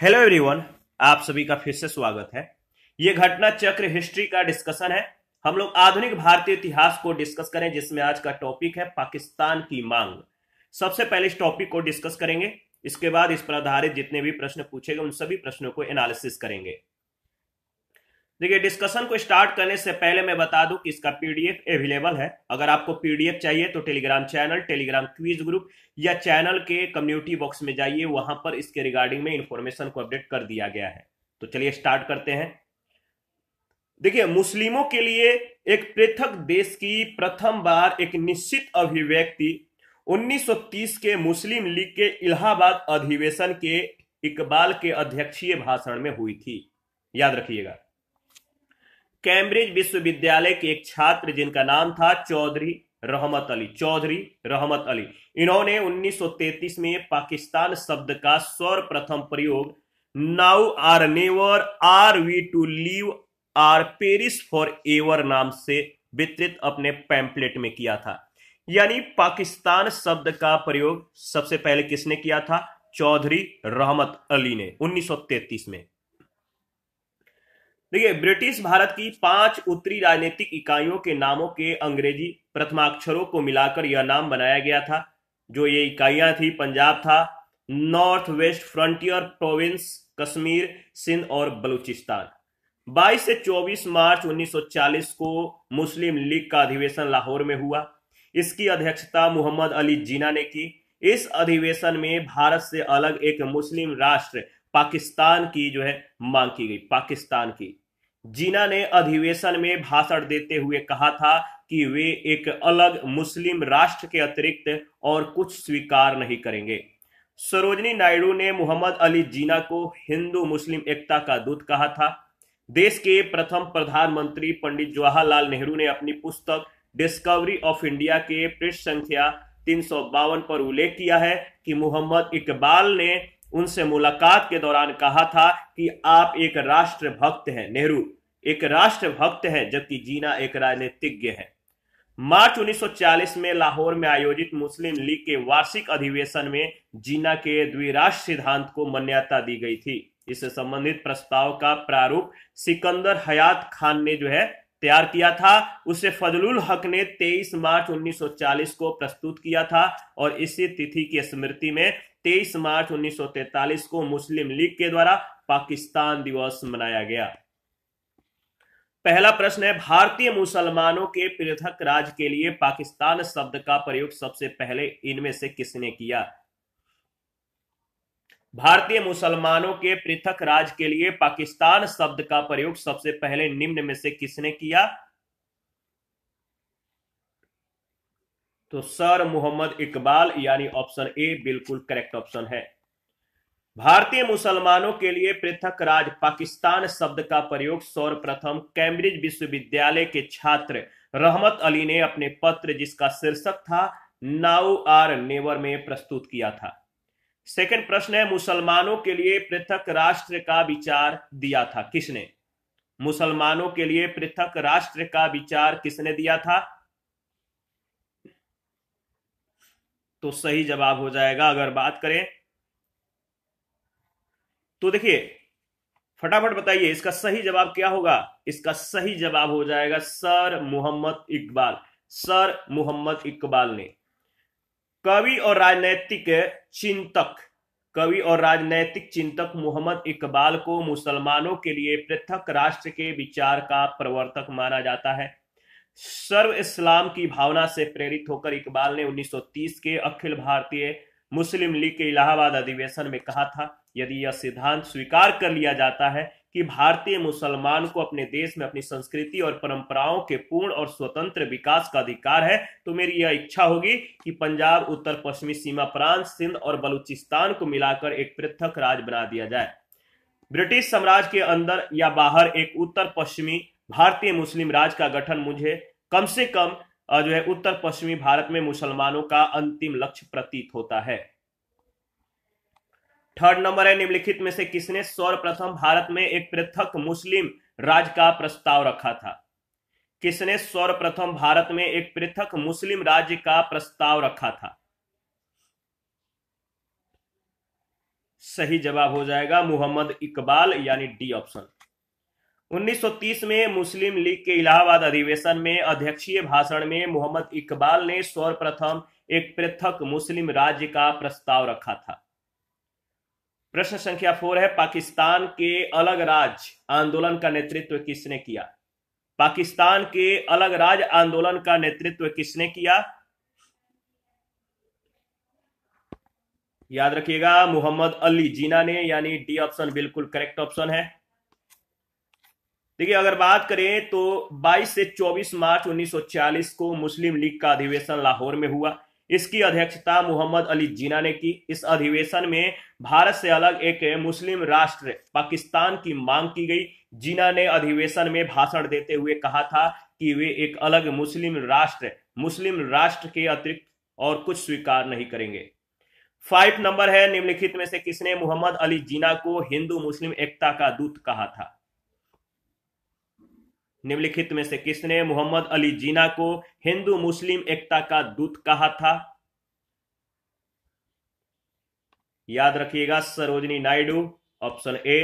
hello everyone आप सभी का फिर से स्वागत है ये घटना चक्र हिस्ट्री का डिस्कशन है हम लोग आधुनिक भारतीय इतिहास को डिस्कस करें जिसमें आज का टॉपिक है पाकिस्तान की मांग सबसे पहले इस टॉपिक को डिस्कस करेंगे इसके बाद इस पर आधारित जितने भी प्रश्न पूछेगा उन सभी प्रश्नों को एनालिसिस करेंगे देखिए डिस्कशन को स्टार्ट करने से पहले मैं बता दूं कि इसका पीडीएफ अवेलेबल है अगर आपको पीडीएफ चाहिए तो Telegram channel Telegram quiz group या चैनल के कम्युनिटी बॉक्स में जाइए वहां पर इसके रिगार्डिंग में इंफॉर्मेशन को अपडेट कर दिया गया है तो चलिए स्टार्ट करते हैं देखिए मुस्लिमों के लिए एक पृथक देश की प्रथम बार एक निश्चित अभिव्यक्ति 1930 के मुस्लिम लीग के इलाहाबाद अधिवेशन के इकबाल के अध्यक्षीय भाषण में हुई थी याद रखिएगा कैम्ब्रिज विश्वविद्यालय के एक छात्र जिनका नाम था चौधरी रहमत अली चौधरी रहमत अली इन्होंने 1933 में पाकिस्तान शब्द का सर्वप्रथम प्रयोग now or never are we to live or perish forever नाम से वितरित अपने पैम्पलेट में किया था यानी पाकिस्तान शब्द का प्रयोग सबसे पहले किसने किया था चौधरी रहमत अली ने 1933 में देखिए ब्रिटिश भारत की पांच उत्तरी राजनीतिक इकाइयों के नामों के अंग्रेजी प्रथमाक्षरों को मिलाकर यह नाम बनाया गया था जो ये इकाइयां थी पंजाब था North West Frontier Province Kashmir Sindh और बलूचिस्तान 22 से 24 मार्च 1940 को मुस्लिम लीग का अधिवेशन लाहौर में हुआ इसकी अध्यक्षता मोहम्मद अली जीना ने की इस अधिवेशन में भारत से अलग एक मुस्लिम राष्ट्र पाकिस्तान की जो है मांग की गई पाकिस्तान की जीना ने अधिवेशन में भाषण देते हुए कहा था कि वे एक अलग मुस्लिम राष्ट्र के अतिरिक्त और कुछ स्वीकार नहीं करेंगे सरोजनी नायडू ने मोहम्मद अली जीना को हिंदू मुस्लिम एकता का दूत कहा था देश के प्रथम प्रधानमंत्री पंडित जवाहरलाल नेहरू ने अपनी पुस्तक डिस्कवरी ऑफ इंडिया के पृष्ठ संख्या तीन पर उल्लेख किया है कि मोहम्मद इकबाल ने उनसे मुलाकात के दौरान कहा था कि आप एक राष्ट्र भक्त हैं नेहरू एक राष्ट्र भक्त हैं जबकि जीना एक राजनीतिज्ञ है मार्च 1940 में लाहौर में आयोजित मुस्लिम लीग के वार्षिक अधिवेशन में जीना के द्विराष्ट्र सिद्धांत को मान्यता दी गई थी इससे संबंधित प्रस्ताव का प्रारूप सिकंदर हयात खान ने जो है तैयार किया था उसे फजलुल हक ने 23 मार्च 1940 को प्रस्तुत किया था और इसी तिथि की स्मृति में 23 मार्च 1943 को मुस्लिम लीग के द्वारा पाकिस्तान दिवस मनाया गया पहला प्रश्न है भारतीय मुसलमानों के पृथक राज के लिए पाकिस्तान शब्द का प्रयोग सबसे पहले इनमें से किसने किया भारतीय मुसलमानों के पृथक राज के लिए पाकिस्तान शब्द का प्रयोग सबसे पहले निम्न में से किसने किया तो सर मोहम्मद इकबाल यानी ऑप्शन ए बिल्कुल करेक्ट ऑप्शन है भारतीय मुसलमानों के लिए पृथक राज पाकिस्तान शब्द का प्रयोग सर्वप्रथम कैम्ब्रिज विश्वविद्यालय के छात्र रहमत अली ने अपने पत्र जिसका शीर्षक था नाउ आर नेवर में प्रस्तुत किया था सेकंड प्रश्न है मुसलमानों के लिए पृथक राष्ट्र का विचार दिया था किसने मुसलमानों के लिए पृथक राष्ट्र का विचार किसने दिया था तो सही जवाब हो जाएगा अगर बात करें तो देखिए फटाफट बताइए इसका सही जवाब क्या होगा इसका सही जवाब हो जाएगा सर मोहम्मद इकबाल सर मोहम्मद इकबाल ने कवि और राजनैतिक चिंतक कवि और राजनैतिक चिंतक मोहम्मद इकबाल को मुसलमानों के लिए पृथक राष्ट्र के विचार का प्रवर्तक माना जाता है सर्व इस्लाम की भावना से प्रेरित होकर इकबाल ने 1930 के अखिल भारतीय मुस्लिम लीग के इलाहाबाद अधिवेशन में कहा था यदि यह सिद्धांत स्वीकार कर लिया जाता है कि भारतीय मुसलमान को अपने देश में अपनी संस्कृति और परंपराओं के पूर्ण और स्वतंत्र विकास का अधिकार है तो मेरी यह इच्छा होगी कि पंजाब उत्तर पश्चिमी सीमा प्रांत सिंध और बलूचिस्तान को मिलाकर एक पृथक राज बना दिया जाए ब्रिटिश साम्राज्य के अंदर या बाहर एक उत्तर पश्चिमी भारतीय मुस्लिम राज का गठन मुझे कम से कम जो है उत्तर पश्चिमी भारत में मुसलमानों का अंतिम लक्ष्य प्रतीत होता है थर्ड नंबर है निम्नलिखित में से किसने सर्वप्रथम भारत में एक पृथक मुस्लिम राज का प्रस्ताव रखा था किसने सर्वप्रथम भारत में एक पृथक मुस्लिम राज्य का प्रस्ताव रखा था सही जवाब हो जाएगा मोहम्मद इकबाल यानी डी ऑप्शन 1930 में मुस्लिम लीग के इलाहाबाद अधिवेशन में अध्यक्षीय भाषण में मोहम्मद इकबाल ने सर्वप्रथम एक पृथक मुस्लिम राज्य का प्रस्ताव रखा था प्रश्न संख्या फोर है पाकिस्तान के अलग राज आंदोलन का नेतृत्व किसने किया पाकिस्तान के अलग राज आंदोलन का नेतृत्व किसने किया याद रखिएगा मोहम्मद अली जीना ने यानी डी ऑप्शन बिल्कुल करेक्ट ऑप्शन है देखिए अगर बात करें तो 22 से 24 मार्च 1940 को मुस्लिम लीग का अधिवेशन लाहौर में हुआ इसकी अध्यक्षता मोहम्मद अली जीना ने की इस अधिवेशन में भारत से अलग एक मुस्लिम राष्ट्र पाकिस्तान की मांग की गई जीना ने अधिवेशन में भाषण देते हुए कहा था कि वे एक अलग मुस्लिम राष्ट्र मुस्लिम राष्ट्र के अतिरिक्त और कुछ स्वीकार नहीं करेंगे फाइव नंबर है निम्नलिखित में से किसने मोहम्मद अली जीना को हिंदू मुस्लिम एकता का दूत कहा था निम्नलिखित में से किसने मोहम्मद अली जीना को हिंदू मुस्लिम एकता का दूत कहा था याद रखिएगा सरोजनी नायडू ऑप्शन ए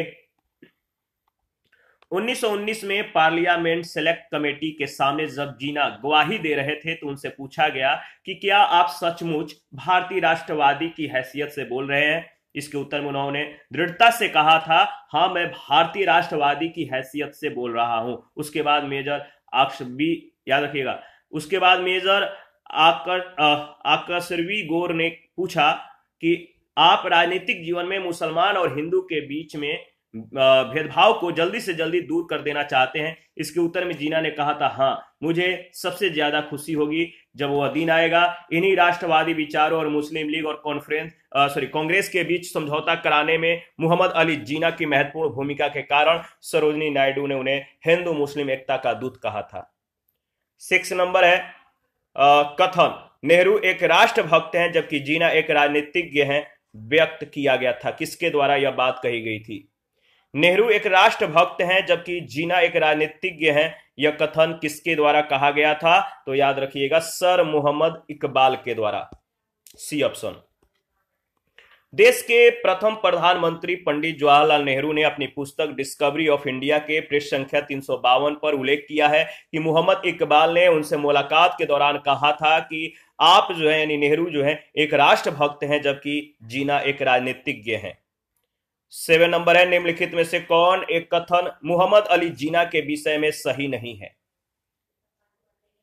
1919 में पार्लियामेंट सेलेक्ट कमेटी के सामने जब जीना गवाही दे रहे थे तो उनसे पूछा गया कि क्या आप सचमुच भारतीय राष्ट्रवादी की हैसियत से बोल रहे हैं इसके उत्तर में उन्होंने दृढ़ता से कहा था हाँ मैं भारतीय राष्ट्रवादी की हैसियत से बोल रहा हूं उसके बाद मेजर आक्ष भी याद रखिएगा उसके बाद मेजर आकर आकर्षवी गोर ने पूछा कि आप राजनीतिक जीवन में मुसलमान और हिंदू के बीच में भेदभाव को जल्दी से जल्दी दूर कर देना चाहते हैं इसके उत्तर में जीना ने कहा था हाँ मुझे सबसे ज्यादा खुशी होगी जब वह दिन आएगा इन्हीं राष्ट्रवादी विचारों और मुस्लिम लीग और कॉन्फ्रेंस सॉरी कांग्रेस के बीच समझौता कराने में मोहम्मद अली जीना की महत्वपूर्ण भूमिका के कारण सरोजनी नायडू ने उन्हें हिंदू मुस्लिम एकता का दूत कहा था सिक्स नंबर है आ, कथन नेहरू एक राष्ट्रभक्त हैं जबकि जीना एक राजनीतिज्ञ हैं व्यक्त किया गया था किसके द्वारा यह बात कही गई थी नेहरू एक राष्ट्रभक्त हैं जबकि जीना एक राजनीतिज्ञ हैं यह कथन किसके द्वारा कहा गया था तो याद रखिएगा सर मोहम्मद इकबाल के द्वारा सी ऑप्शन देश के प्रथम प्रधानमंत्री पंडित जवाहरलाल नेहरू ने अपनी पुस्तक डिस्कवरी ऑफ इंडिया के पृष्ठ संख्या तीन पर उल्लेख किया है कि मोहम्मद इकबाल ने उनसे मुलाकात के दौरान कहा था कि आप जो है यानी नेहरू जो है एक राष्ट्र भक्त हैं जबकि जीना एक राजनीतिज्ञ हैं सेवन नंबर है निम्नलिखित में से कौन एक कथन मुहम्मद अली जीना के विषय में सही नहीं है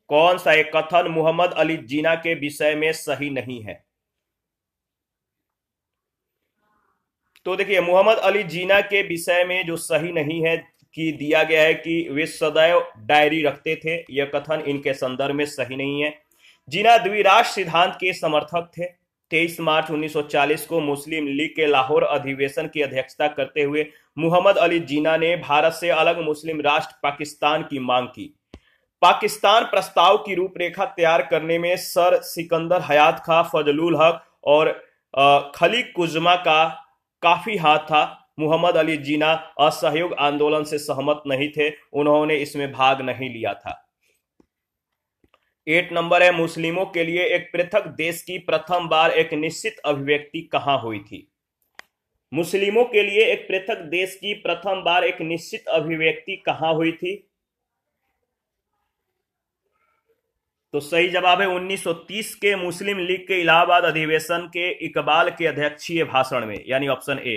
कौन सा एक कथन मुहम्मद अली जीना के विषय में सही नहीं है तो देखिए मोहम्मद अली जीना के विषय में जो सही नहीं है कि दिया गया है कि वे सदैव डायरी रखते थे यह कथन इनके संदर्भ में सही नहीं है जीना द्विराष्ट्र सिद्धांत के समर्थक थे तेईस मार्च 1940 को मुस्लिम लीग के लाहौर अधिवेशन की अध्यक्षता करते हुए मुहम्मद अली जीना ने भारत से अलग मुस्लिम राष्ट्र पाकिस्तान की मांग की पाकिस्तान प्रस्ताव की रूपरेखा तैयार करने में सर सिकंदर हयात खां फजलुल हक और खली कुजमा का काफी हाथ था मुहम्मद अली जीना असहयोग आंदोलन से सहमत नहीं थे उन्होंने इसमें भाग नहीं लिया था एट नंबर है मुस्लिमों के लिए एक पृथक देश की प्रथम बार एक निश्चित अभिव्यक्ति कहाँ हुई थी मुस्लिमों के लिए एक पृथक देश की प्रथम बार एक निश्चित अभिव्यक्ति कहाँ हुई थी तो सही जवाब है 1930 के मुस्लिम लीग के इलाहाबाद अधिवेशन के इकबाल के अध्यक्षीय भाषण में यानी ऑप्शन ए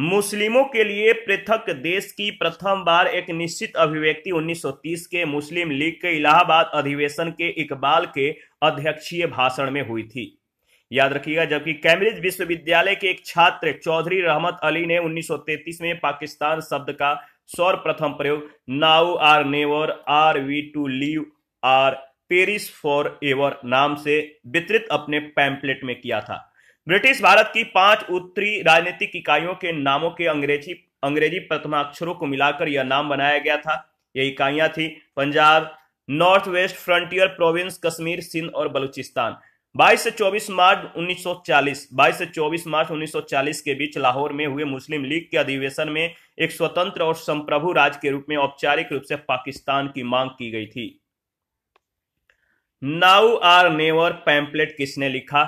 मुस्लिमों के लिए पृथक देश की प्रथम बार एक निश्चित अभिव्यक्ति 1930 के मुस्लिम लीग के इलाहाबाद अधिवेशन के इकबाल के अध्यक्षीय भाषण में हुई थी याद रखिएगा जबकि कैम्ब्रिज विश्वविद्यालय के एक छात्र चौधरी रहमत अली ने 1933 में पाकिस्तान शब्द का सर्वप्रथम प्रयोग now or never are we to live or perish forever नाम से वितरित अपने पैम्पलेट में किया था ब्रिटिश भारत की पांच उत्तरी राजनीतिक इकाइयों के नामों के अंग्रेजी अंग्रेजी प्रथमाक्षरों को मिलाकर यह नाम बनाया गया था यह इकाइयां थी Punjab North West Frontier Province Kashmir Sindh और बलूचिस्तान 22 से 24 मार्च 1940 22 से 24 मार्च 1940 के बीच लाहौर में हुए मुस्लिम लीग के अधिवेशन में एक स्वतंत्र और संप्रभु राज के रूप में औपचारिक रूप से पाकिस्तान की मांग की गई थी नाउ आर नेवर पैम्पलेट किसने लिखा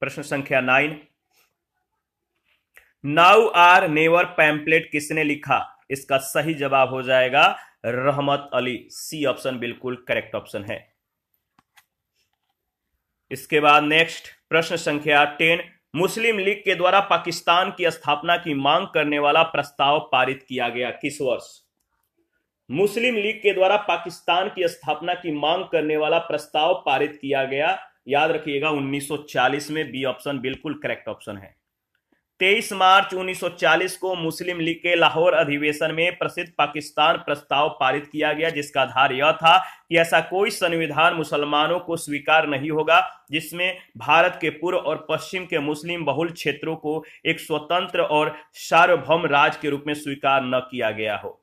प्रश्न संख्या nine now or never pamphlet किसने लिखा इसका सही जवाब हो जाएगा रहमत अली सी ऑप्शन बिल्कुल करेक्ट ऑप्शन है इसके बाद नेक्स्ट प्रश्न संख्या टेन मुस्लिम लीग के द्वारा पाकिस्तान की स्थापना की मांग करने वाला प्रस्ताव पारित किया गया किस वर्ष मुस्लिम लीग के द्वारा पाकिस्तान की स्थापना की मांग करने वाला प्रस्ताव पारित किया गया याद रखिएगा 1940 में बी ऑप्शन बिल्कुल करेक्ट ऑप्शन है 23 मार्च 1940 को मुस्लिम लीग के लाहौर अधिवेशन में प्रसिद्ध पाकिस्तान प्रस्ताव पारित किया गया जिसका आधार यह था कि ऐसा कोई संविधान मुसलमानों को स्वीकार नहीं होगा जिसमें भारत के पूर्व और पश्चिम के मुस्लिम बहुल क्षेत्रों को एक स्वतंत्र और सार्वभौम राज के रूप में स्वीकार न किया गया हो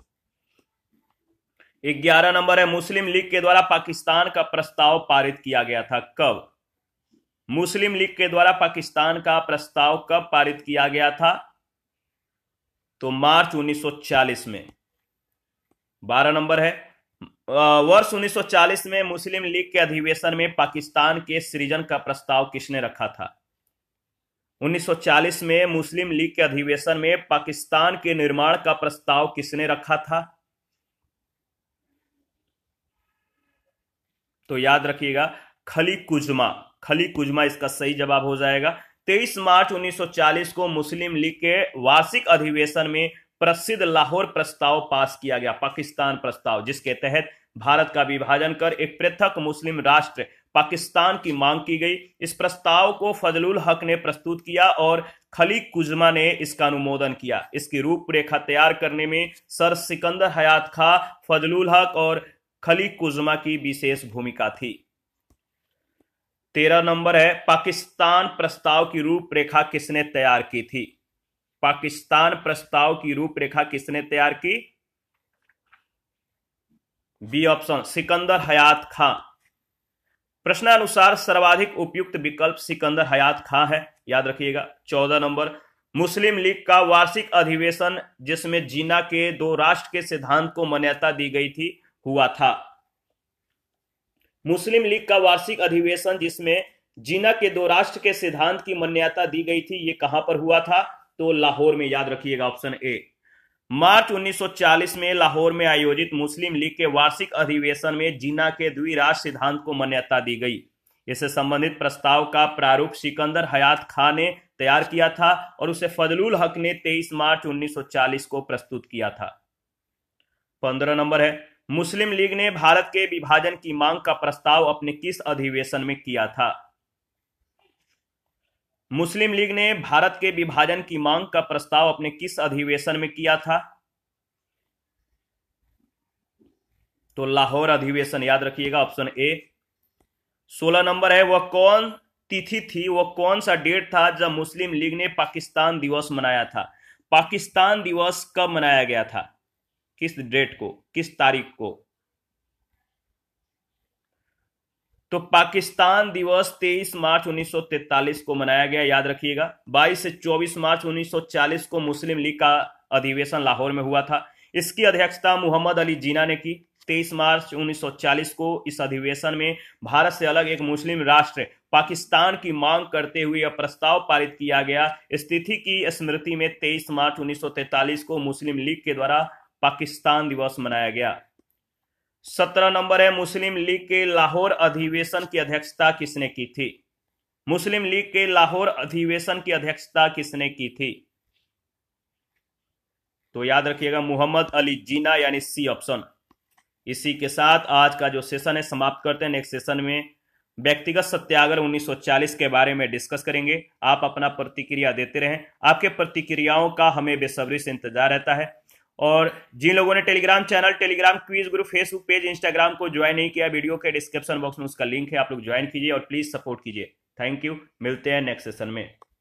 ग्यारह नंबर है मुस्लिम लीग के द्वारा पाकिस्तान का प्रस्ताव पारित किया गया था कब मुस्लिम लीग के द्वारा पाकिस्तान का प्रस्ताव कब पारित किया गया था तो मार्च 1940 में बारह नंबर है वर्ष 1940 में मुस्लिम लीग के अधिवेशन में पाकिस्तान के सृजन का प्रस्ताव किसने रखा था 1940 में मुस्लिम लीग के अधिवेशन में पाकिस्तान के निर्माण का प्रस्ताव किसने रखा था तो याद रखिएगा खली कुजमा खली कुजमा इसका सही जवाब हो जाएगा 23 मार्च 1940 को मुस्लिम लीग के वार्षिक अधिवेशन में प्रसिद्ध लाहौर प्रस्ताव पास किया गया पाकिस्तान प्रस्ताव जिसके तहत भारत का विभाजन कर एक पृथक मुस्लिम राष्ट्र पाकिस्तान की मांग की गई इस प्रस्ताव को फजलुल हक ने प्रस्तुत किया और खली कुजमा ने इसका अनुमोदन किया इसकी रूपरेखा तैयार करने में सर सिकंदर हयात खा फजलुल हक और खली कुजमा की विशेष भूमिका थी तेरह नंबर है पाकिस्तान प्रस्ताव की रूपरेखा किसने तैयार की थी पाकिस्तान प्रस्ताव की रूपरेखा किसने तैयार की बी ऑप्शन सिकंदर हयात खां प्रश्नानुसार सर्वाधिक उपयुक्त विकल्प सिकंदर हयात खां है याद रखिएगा चौदह नंबर मुस्लिम लीग का वार्षिक अधिवेशन जिसमें जीना के दो राष्ट्र के सिद्धांत को मान्यता दी गई थी हुआ था मुस्लिम लीग का वार्षिक अधिवेशन जिसमें जीना के दो राष्ट्र के सिद्धांत की मान्यता दी गई थी ये कहां पर हुआ था तो लाहौर में याद रखिएगा ऑप्शन ए मार्च 1940 में लाहौर में आयोजित मुस्लिम लीग के वार्षिक अधिवेशन में जीना के द्विराष्ट्र सिद्धांत को मान्यता दी गई इससे संबंधित प्रस्ताव का प्रारूप सिकंदर हयात खान ने तैयार किया था और उसे फजलुल हक ने 23 मार्च 1940 को प्रस्तुत किया था पंद्रह नंबर है मुस्लिम लीग ने भारत के विभाजन की मांग का प्रस्ताव अपने किस अधिवेशन में किया था मुस्लिम लीग ने भारत के विभाजन की मांग का प्रस्ताव अपने किस अधिवेशन में किया था तो लाहौर अधिवेशन याद रखिएगा ऑप्शन ए सोलह नंबर है वह कौन तिथि थी वह कौन सा डेट था जब मुस्लिम लीग ने पाकिस्तान दिवस मनाया था पाकिस्तान दिवस कब मनाया गया था किस डेट को किस तारीख को तो पाकिस्तान दिवस 23 मार्च 1943 को मनाया गया याद रखिएगा 22 से 24 मार्च 1940 को मुस्लिम लीग का अधिवेशन लाहौर में हुआ था इसकी अध्यक्षता मोहम्मद अली जीना ने की 23 मार्च 1940 को इस अधिवेशन में भारत से अलग एक मुस्लिम राष्ट्र पाकिस्तान की मांग करते हुए यह प्रस्ताव पारित किया गया स्थिति की स्मृति में 23 मार्च 1943 को मुस्लिम लीग के द्वारा पाकिस्तान दिवस मनाया गया सत्रह नंबर है मुस्लिम लीग के लाहौर अधिवेशन की अध्यक्षता किसने की थी मुस्लिम लीग के लाहौर अधिवेशन की अध्यक्षता किसने की थी तो याद रखिएगा मोहम्मद अली जीना यानी सी ऑप्शन इसी के साथ आज का जो सेशन है समाप्त करते हैं नेक्स्ट सेशन में व्यक्तिगत सत्याग्रह 1940 के बारे में डिस्कस करेंगे आप अपना प्रतिक्रिया देते रहें आपके प्रतिक्रियाओं का हमें बेसब्री से इंतजार रहता है और जिन लोगों ने Telegram channel Telegram quiz group Facebook page Instagram को ज्वाइन नहीं किया वीडियो के डिस्क्रिप्शन बॉक्स में उसका लिंक है आप लोग ज्वाइन कीजिए और प्लीज सपोर्ट कीजिए थैंक यू मिलते हैं नेक्स्ट सेशन में